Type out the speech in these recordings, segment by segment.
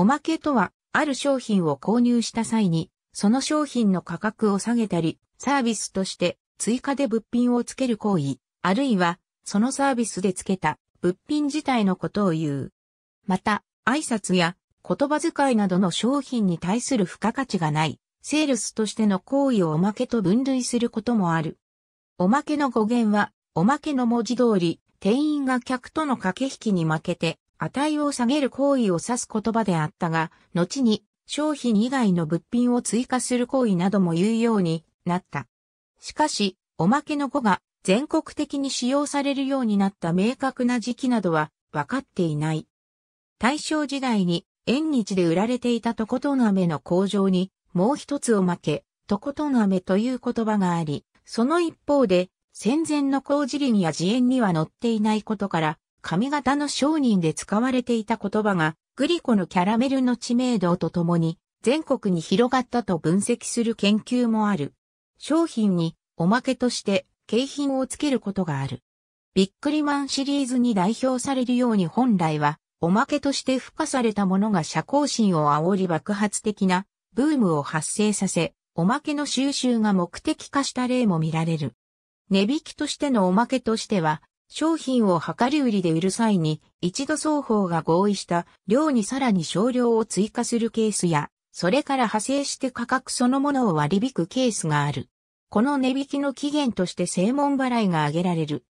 おまけとは、ある商品を購入した際に、その商品の価格を下げたり、サービスとして追加で物品をつける行為、あるいは、そのサービスでつけた物品自体のことを言う。また、挨拶や言葉遣いなどの商品に対する付加価値がない、セールスとしての行為をおまけと分類することもある。おまけの語源は、おまけの文字通り、店員が客との駆け引きに負けて、値を下げる行為を指す言葉であったが、後に商品以外の物品を追加する行為なども言うようになった。しかし、おまけの語が全国的に使用されるようになった明確な時期などは分かっていない。大正時代に縁日で売られていたとことん飴の工場にもう一つおまけ、とことん飴という言葉があり、その一方で戦前の工事林や自演には載っていないことから髪型の商人で使われていた言葉が、グリコのキャラメルの知名度とともに、全国に広がったと分析する研究もある。商品に、おまけとして、景品をつけることがある。ビックリマンシリーズに代表されるように本来は、おまけとして付加されたものが社交心を煽り爆発的なブームを発生させ、おまけの収集が目的化した例も見られる。値引きとしてのおまけとしては、商品を量り売りで売る際に、一度双方が合意した量にさらに少量を追加するケースや、それから派生して価格そのものを割り引くケースがある。この値引きの期限として正門払いが挙げられる。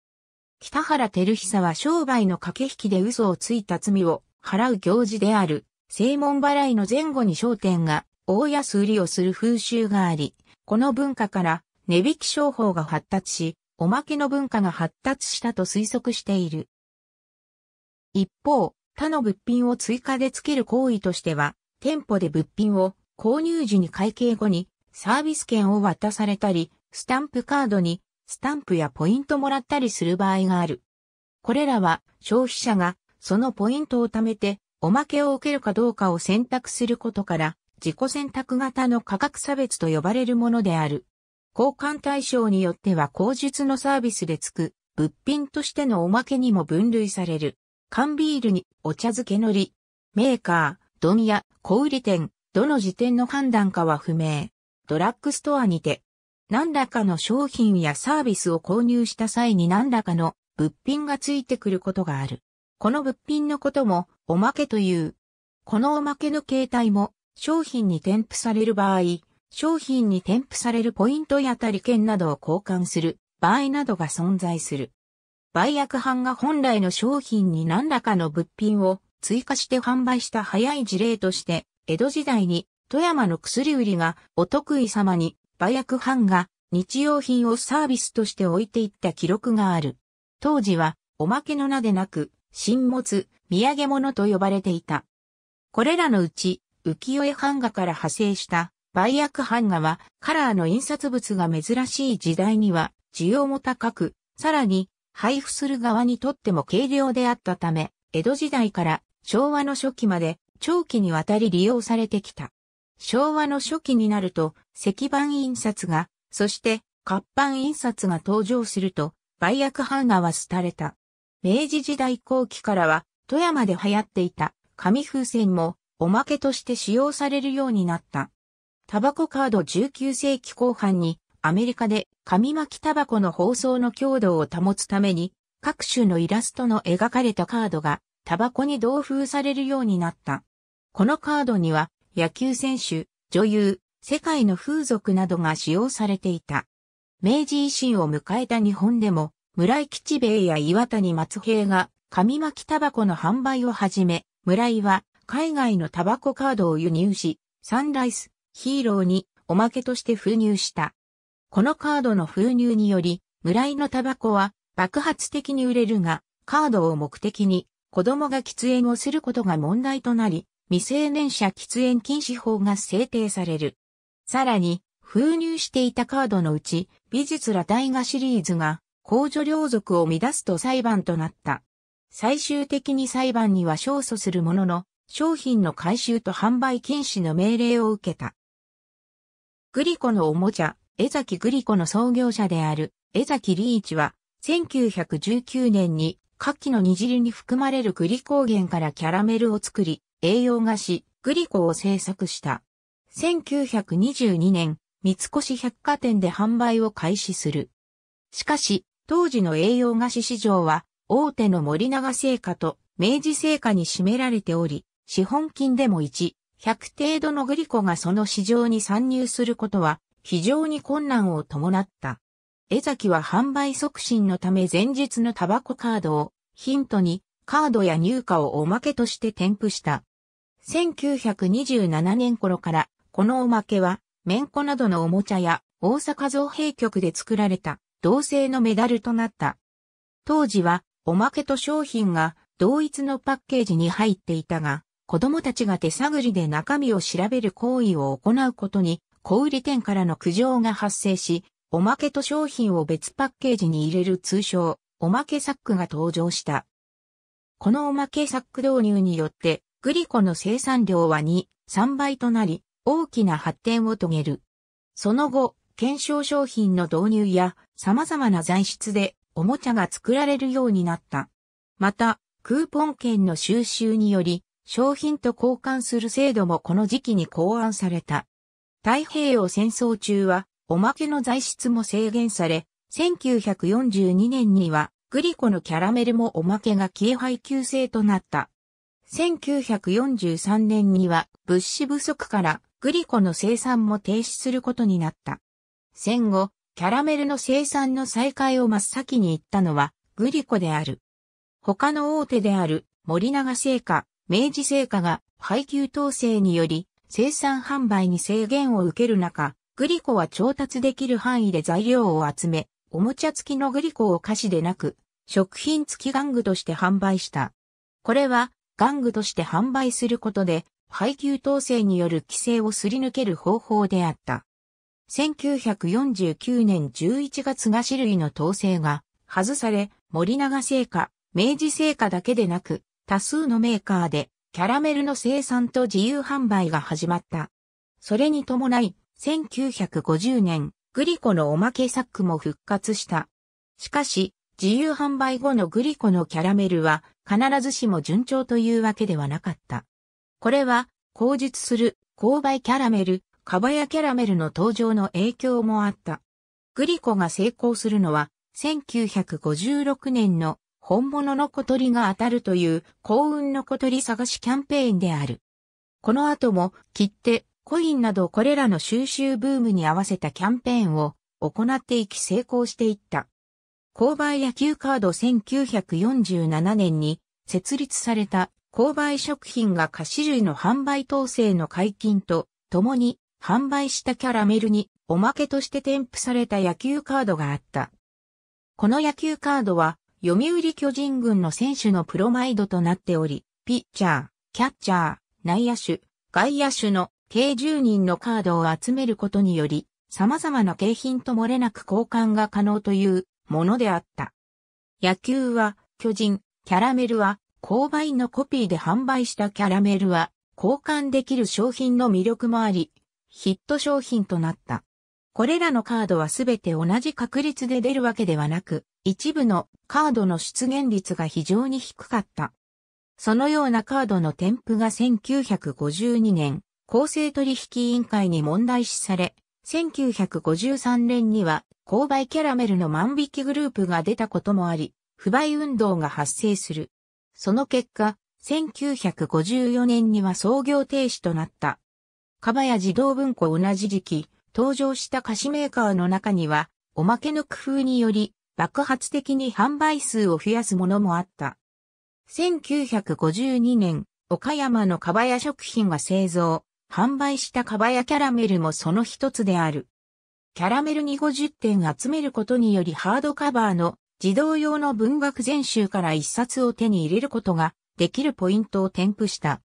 北原照久は商売の駆け引きで嘘をついた罪を払う行事である、正門払いの前後に商店が大安売りをする風習があり、この文化から値引き商法が発達し、おまけの文化が発達したと推測している。一方、他の物品を追加で付ける行為としては、店舗で物品を購入時に会計後にサービス券を渡されたり、スタンプカードにスタンプやポイントもらったりする場合がある。これらは消費者がそのポイントを貯めておまけを受けるかどうかを選択することから自己選択型の価格差別と呼ばれるものである。交換対象によっては口述のサービスでつく、物品としてのおまけにも分類される。缶ビールにお茶漬けのり、メーカー、問屋、小売店、どの時点の判断かは不明。ドラッグストアにて、何らかの商品やサービスを購入した際に何らかの物品がついてくることがある。この物品のこともおまけという。このおまけの形態も商品に添付される場合、商品に添付されるポイントやたり券などを交換する場合などが存在する。売約版が本来の商品に何らかの物品を追加して販売した早い事例として、江戸時代に富山の薬売りがお得意様に売約版が日用品をサービスとして置いていった記録がある。当時はおまけの名でなく、新物、土産物と呼ばれていた。これらのうち、浮世絵版画から派生した売約版画はカラーの印刷物が珍しい時代には需要も高く、さらに配布する側にとっても軽量であったため、江戸時代から昭和の初期まで長期にわたり利用されてきた。昭和の初期になると石版印刷が、そして活版印刷が登場すると、売約版画は廃れた。明治時代後期からは富山で流行っていた紙風船もおまけとして使用されるようになった。タバコカード19世紀後半にアメリカで紙巻きタバコの包装の強度を保つために各種のイラストの描かれたカードがタバコに同封されるようになった。このカードには野球選手、女優、世界の風俗などが使用されていた。明治維新を迎えた日本でも村井吉兵衛や岩谷松平が紙巻きタバコの販売を始め、村井は海外のタバコカードを輸入し、サンライス、ヒーローにおまけとして封入した。このカードの封入により、村井のタバコは爆発的に売れるが、カードを目的に子供が喫煙をすることが問題となり、未成年者喫煙禁止法が制定される。さらに、封入していたカードのうち、美術ら大河シリーズが、公助領族を乱すと裁判となった。最終的に裁判には勝訴するものの、商品の回収と販売禁止の命令を受けた。グリコのおもちゃ、江崎グリコの創業者である江崎リーチは、1919年に夏季の煮汁に含まれるグリコーゲンからキャラメルを作り、栄養菓子、グリコを製作した。1922年、三越百貨店で販売を開始する。しかし、当時の栄養菓子市場は、大手の森永製菓と明治製菓に占められており、資本金でも1、100程度のグリコがその市場に参入することは非常に困難を伴った。江崎は販売促進のため前日のタバコカードをヒントにカードや入荷をおまけとして添付した。1927年頃からこのおまけはメンコなどのおもちゃや大阪造幣局で作られた同性のメダルとなった。当時はおまけと商品が同一のパッケージに入っていたが、子供たちが手探りで中身を調べる行為を行うことに、小売店からの苦情が発生し、おまけと商品を別パッケージに入れる通称、おまけサックが登場した。このおまけサック導入によって、グリコの生産量は2、3倍となり、大きな発展を遂げる。その後、検証商品の導入や様々な材質でおもちゃが作られるようになった。また、クーポン券の収集により、商品と交換する制度もこの時期に考案された。太平洋戦争中は、おまけの材質も制限され、1942年には、グリコのキャラメルもおまけが消え配給制となった。1943年には、物資不足から、グリコの生産も停止することになった。戦後、キャラメルの生産の再開を真っ先に行ったのは、グリコである。他の大手である、森永製菓、明治製菓が配給統制により生産販売に制限を受ける中、グリコは調達できる範囲で材料を集め、おもちゃ付きのグリコを菓子でなく、食品付き玩具として販売した。これは玩具として販売することで、配給統制による規制をすり抜ける方法であった。1949年11月菓子類の統制が外され、森永製菓、明治製菓だけでなく、多数のメーカーでキャラメルの生産と自由販売が始まった。それに伴い、1950年、グリコのおまけサックも復活した。しかし、自由販売後のグリコのキャラメルは必ずしも順調というわけではなかった。これは、口述する購買キャラメル、カバヤキャラメルの登場の影響もあった。グリコが成功するのは、1956年の本物の小鳥が当たるという幸運の小鳥探しキャンペーンである。この後も切手、コインなどこれらの収集ブームに合わせたキャンペーンを行っていき成功していった。購買野球カード1947年に設立された購買食品が菓子類の販売統制の解禁と共に販売したキャラメルにおまけとして添付された野球カードがあった。この野球カードは読売巨人軍の選手のプロマイドとなっており、ピッチャー、キャッチャー、内野手、外野手の計10人のカードを集めることにより、様々な景品と漏れなく交換が可能というものであった。野球は巨人、キャラメルは購買のコピーで販売したキャラメルは交換できる商品の魅力もあり、ヒット商品となった。これらのカードはすべて同じ確率で出るわけではなく、一部のカードの出現率が非常に低かった。そのようなカードの添付が1952年、公正取引委員会に問題視され、1953年には、購買キャラメルの万引きグループが出たこともあり、不買運動が発生する。その結果、1954年には創業停止となった。かばや児童文庫同じ時期、登場した菓子メーカーの中には、おまけの工夫により、爆発的に販売数を増やすものもあった。1952年、岡山のかばや食品が製造、販売したかばやキャラメルもその一つである。キャラメルに50点集めることによりハードカバーの児童用の文学全集から一冊を手に入れることができるポイントを添付した。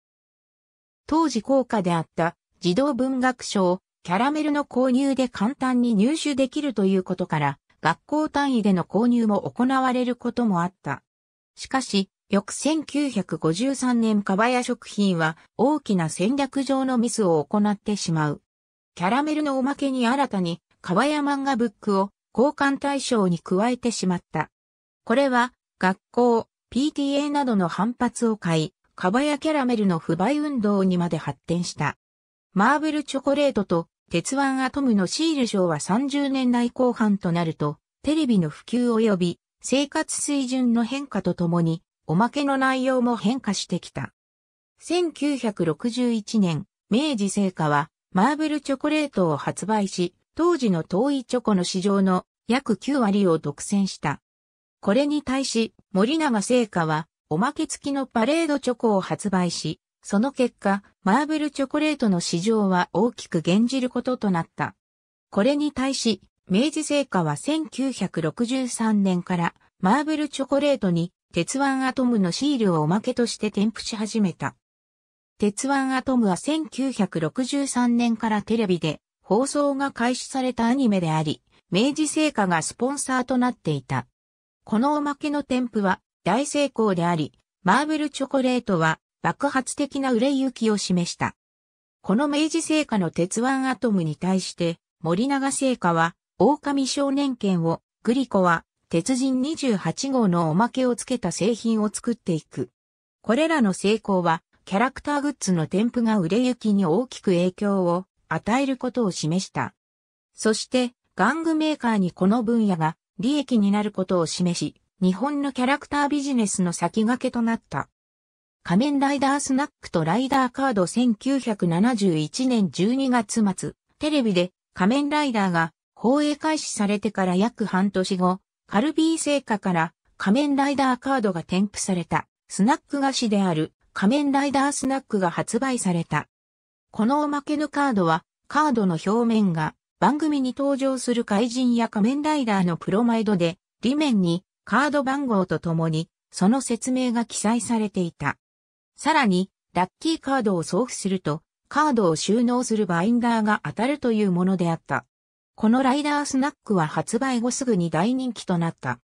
当時効果であった児童文学賞キャラメルの購入で簡単に入手できるということから、学校単位での購入も行われることもあった。しかし、翌1953年カバヤ食品は大きな戦略上のミスを行ってしまう。キャラメルのおまけに新たにカバヤ漫画ブックを交換対象に加えてしまった。これは学校、PTA などの反発を買い、カバヤキャラメルの不買運動にまで発展した。マーブルチョコレートと鉄腕アトムのシール賞は30年代後半となると、テレビの普及及び生活水準の変化とともに、おまけの内容も変化してきた。1961年、明治製菓は、マーブルチョコレートを発売し、当時の遠いチョコの市場の約9割を独占した。これに対し、森永製菓は、おまけ付きのパレードチョコを発売し、その結果、マーブルチョコレートの市場は大きく減じることとなった。これに対し、明治製菓は1963年からマーブルチョコレートに鉄腕アトムのシールをおまけとして添付し始めた。鉄腕アトムは1963年からテレビで放送が開始されたアニメであり、明治製菓がスポンサーとなっていた。このおまけの添付は大成功であり、マーブルチョコレートは爆発的な売れ行きを示した。この明治製菓の鉄腕アトムに対して、森永製菓は、狼少年券を、グリコは、鉄人28号のおまけをつけた製品を作っていく。これらの成功は、キャラクターグッズの添付が売れ行きに大きく影響を与えることを示した。そして、玩具メーカーにこの分野が利益になることを示し、日本のキャラクタービジネスの先駆けとなった。仮面ライダースナックとライダーカード1971年12月末、テレビで仮面ライダーが放映開始されてから約半年後、カルビー製菓から仮面ライダーカードが添付されたスナック菓子である仮面ライダースナックが発売された。このおまけのカードはカードの表面が番組に登場する怪人や仮面ライダーのプロマイドで、裏面にカード番号とともにその説明が記載されていた。さらに、ラッキーカードを送付すると、カードを収納するバインダーが当たるというものであった。このライダースナックは発売後すぐに大人気となった。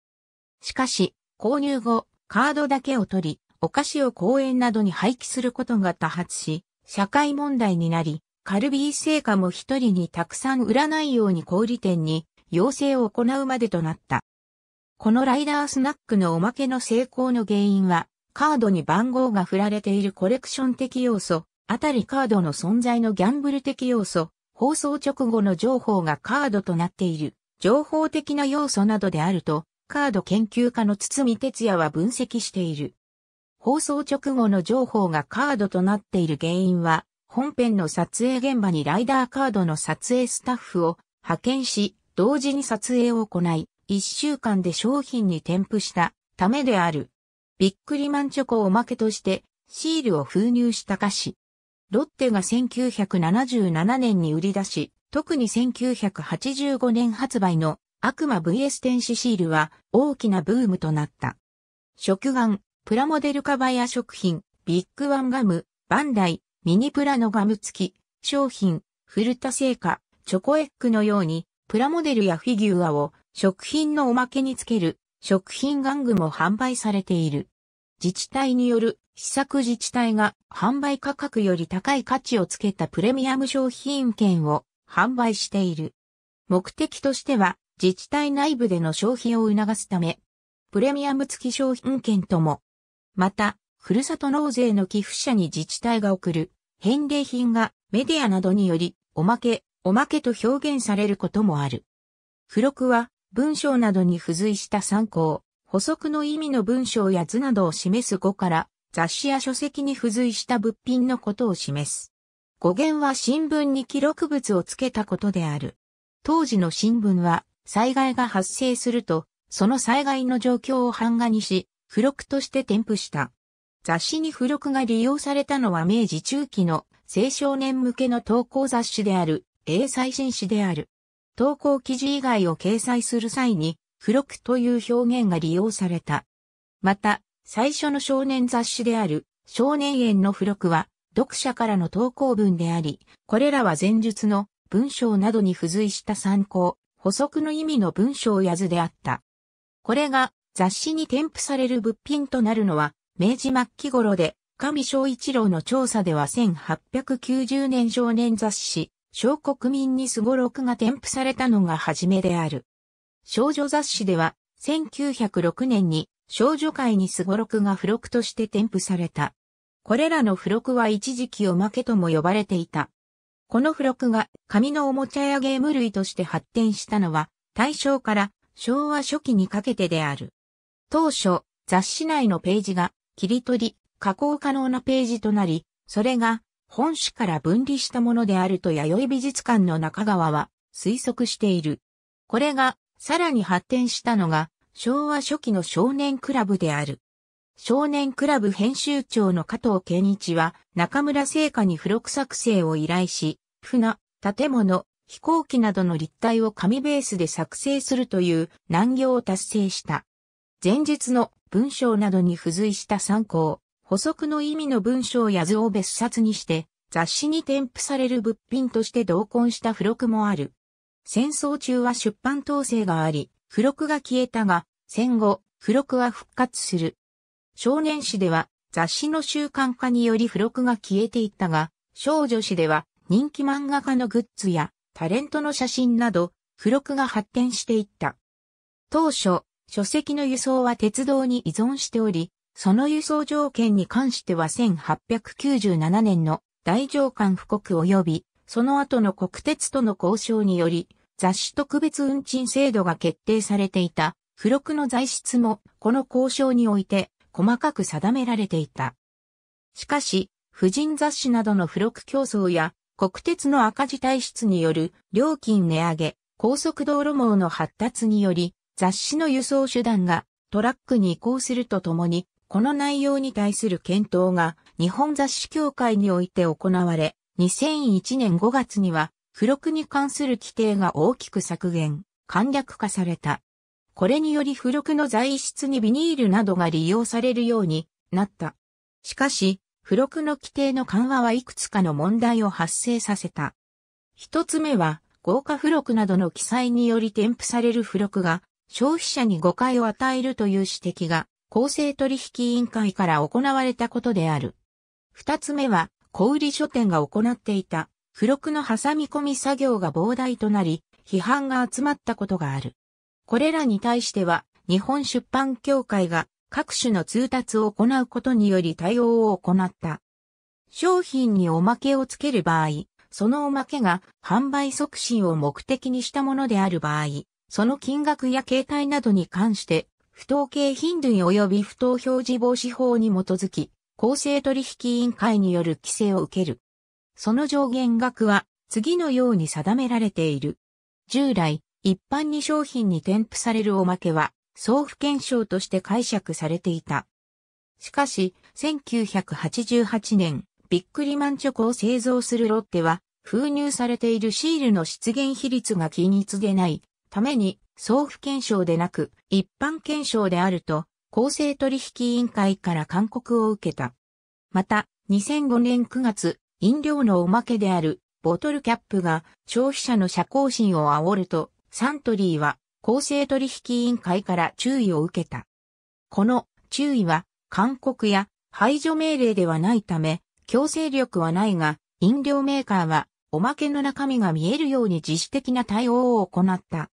しかし、購入後、カードだけを取り、お菓子を公園などに廃棄することが多発し、社会問題になり、カルビー製菓も一人にたくさん売らないように小売店に要請を行うまでとなった。このライダースナックのおまけの成功の原因は、カードに番号が振られているコレクション的要素、あたりカードの存在のギャンブル的要素、放送直後の情報がカードとなっている、情報的な要素などであると、カード研究家の堤哲也は分析している。放送直後の情報がカードとなっている原因は、本編の撮影現場にライダーカードの撮影スタッフを派遣し、同時に撮影を行い、1週間で商品に添付したためである。ビックリマンチョコをおまけとしてシールを封入した菓子。ロッテが1977年に売り出し、特に1985年発売の悪魔 VS 天使シールは大きなブームとなった。食玩、プラモデルカバや食品、ビッグワンガム、バンダイ、ミニプラのガム付き、商品、フルタ製菓、チョコエッグのように、プラモデルやフィギュアを食品のおまけにつける食品玩具も販売されている。自治体による施策自治体が販売価格より高い価値をつけたプレミアム商品券を販売している。目的としては自治体内部での消費を促すため、プレミアム付き商品券とも、また、ふるさと納税の寄付者に自治体が送る返礼品がメディアなどによりおまけ、おまけと表現されることもある。付録は文章などに付随した参考、補足の意味の文章や図などを示す語から雑誌や書籍に付随した物品のことを示す。語源は新聞に記録物を付けたことである。当時の新聞は災害が発生すると、その災害の状況を版画にし、付録として添付した。雑誌に付録が利用されたのは明治中期の青少年向けの投稿雑誌である、英最新誌である。投稿記事以外を掲載する際に、付録という表現が利用された。また、最初の少年雑誌である少年園の付録は読者からの投稿文であり、これらは前述の文章などに付随した参考、補足の意味の文章や図であった。これが雑誌に添付される物品となるのは、明治末期頃で、上昭一郎の調査では1890年少年雑誌、小国民にすごろくが添付されたのが初めである。少女雑誌では、1906年に少女界にすごろくが付録として添付された。これらの付録は一時期おまけとも呼ばれていた。この付録が紙のおもちゃやゲーム類として発展したのは大正から昭和初期にかけてである。当初、雑誌内のページが切り取り、加工可能なページとなり、それが本誌から分離したものであると弥生美術館の中川は推測している。これがさらに発展したのが、昭和初期の少年クラブである。少年クラブ編集長の加藤健一は中村聖火に付録作成を依頼し、船、建物、飛行機などの立体を紙ベースで作成するという難行を達成した。前日の文章などに付随した参考、補足の意味の文章や図を別冊にして、雑誌に添付される物品として同梱した付録もある。戦争中は出版統制があり、付録が消えたが、戦後、付録は復活する。少年誌では雑誌の習慣化により付録が消えていったが、少女誌では人気漫画家のグッズやタレントの写真など、付録が発展していった。当初、書籍の輸送は鉄道に依存しており、その輸送条件に関しては1897年の大上官布告及びその後の国鉄との交渉により、雑誌特別運賃制度が決定されていた、付録の材質もこの交渉において細かく定められていた。しかし、婦人雑誌などの付録競争や国鉄の赤字体質による料金値上げ、高速道路網の発達により雑誌の輸送手段がトラックに移行するとともに、この内容に対する検討が日本雑誌協会において行われ、2001年5月には、付録に関する規定が大きく削減、簡略化された。これにより付録の材質にビニールなどが利用されるようになった。しかし、付録の規定の緩和はいくつかの問題を発生させた。一つ目は、豪華付録などの記載により添付される付録が、消費者に誤解を与えるという指摘が、公正取引委員会から行われたことである。二つ目は、小売書店が行っていた付録の挟み込み作業が膨大となり、批判が集まったことがある。これらに対しては、日本出版協会が各種の通達を行うことにより対応を行った。商品におまけをつける場合、そのおまけが販売促進を目的にしたものである場合、その金額や形態などに関して、不当景品類及び不当表示防止法に基づき、公正取引委員会による規制を受ける。その上限額は次のように定められている。従来、一般に商品に添付されるおまけは、送付検証として解釈されていた。しかし、1988年、ビックリマンチョコを製造するロッテは、封入されているシールの出現比率が均一でないために、送付検証でなく、一般検証であると、公正取引委員会から勧告を受けた。また、2005年9月、飲料のおまけであるボトルキャップが消費者の社交心を煽ると、サントリーは公正取引委員会から注意を受けた。この注意は、勧告や排除命令ではないため、強制力はないが、飲料メーカーはおまけの中身が見えるように自主的な対応を行った。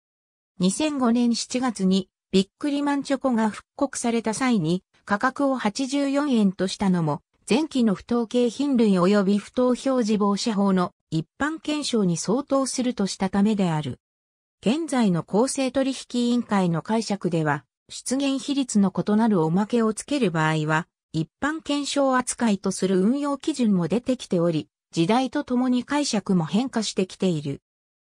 2005年7月にビックリマンチョコが復刻された際に価格を84円としたのも、前期の不当系品類及び不当表示防止法の一般検証に相当するとしたためである。現在の公正取引委員会の解釈では、出現比率の異なるおまけをつける場合は、一般検証扱いとする運用基準も出てきており、時代とともに解釈も変化してきている。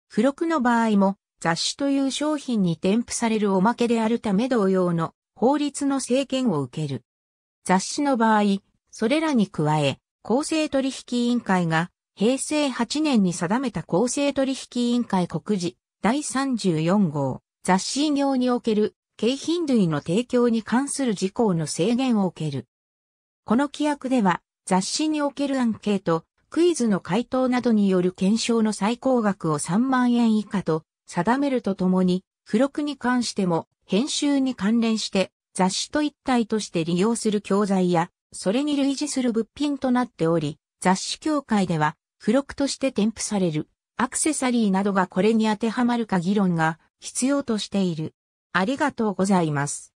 付録の場合も、雑誌という商品に添付されるおまけであるため同様の法律の制限を受ける。雑誌の場合、それらに加え、公正取引委員会が平成8年に定めた公正取引委員会告示第34号雑誌業における景品類の提供に関する事項の制限を受ける。この規約では雑誌におけるアンケート、クイズの回答などによる検証の最高額を3万円以下と定めるとともに、付録に関しても、編集に関連して、雑誌と一体として利用する教材や、それに類似する物品となっており、雑誌協会では、付録として添付される、アクセサリーなどがこれに当てはまるか議論が必要としている。ありがとうございます。